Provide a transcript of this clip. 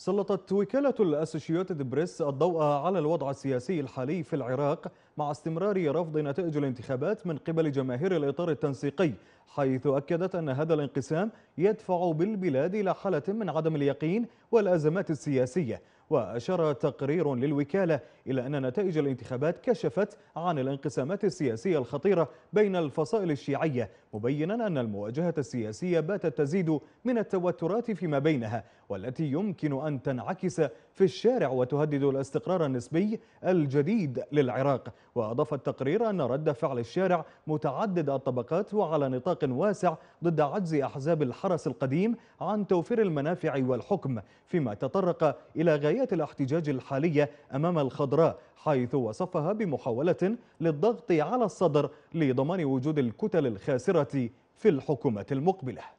سلطت وكالة الأسوشيوتد بريس الضوء على الوضع السياسي الحالي في العراق مع استمرار رفض نتائج الانتخابات من قبل جماهير الإطار التنسيقي حيث أكدت أن هذا الانقسام يدفع بالبلاد إلى حالة من عدم اليقين والأزمات السياسية وأشار تقرير للوكالة إلى أن نتائج الانتخابات كشفت عن الانقسامات السياسية الخطيرة بين الفصائل الشيعية مبينا أن المواجهة السياسية باتت تزيد من التوترات فيما بينها والتي يمكن أن تنعكس في الشارع وتهدد الاستقرار النسبي الجديد للعراق وأضاف التقرير أن رد فعل الشارع متعدد الطبقات وعلى نطاق واسع ضد عجز أحزاب الحرس القديم عن توفير المنافع والحكم فيما تطرق إلى غاية جزئية الاحتجاج الحالية أمام الخضراء حيث وصفها بمحاولة للضغط على الصدر لضمان وجود الكتل الخاسرة في الحكومة المقبلة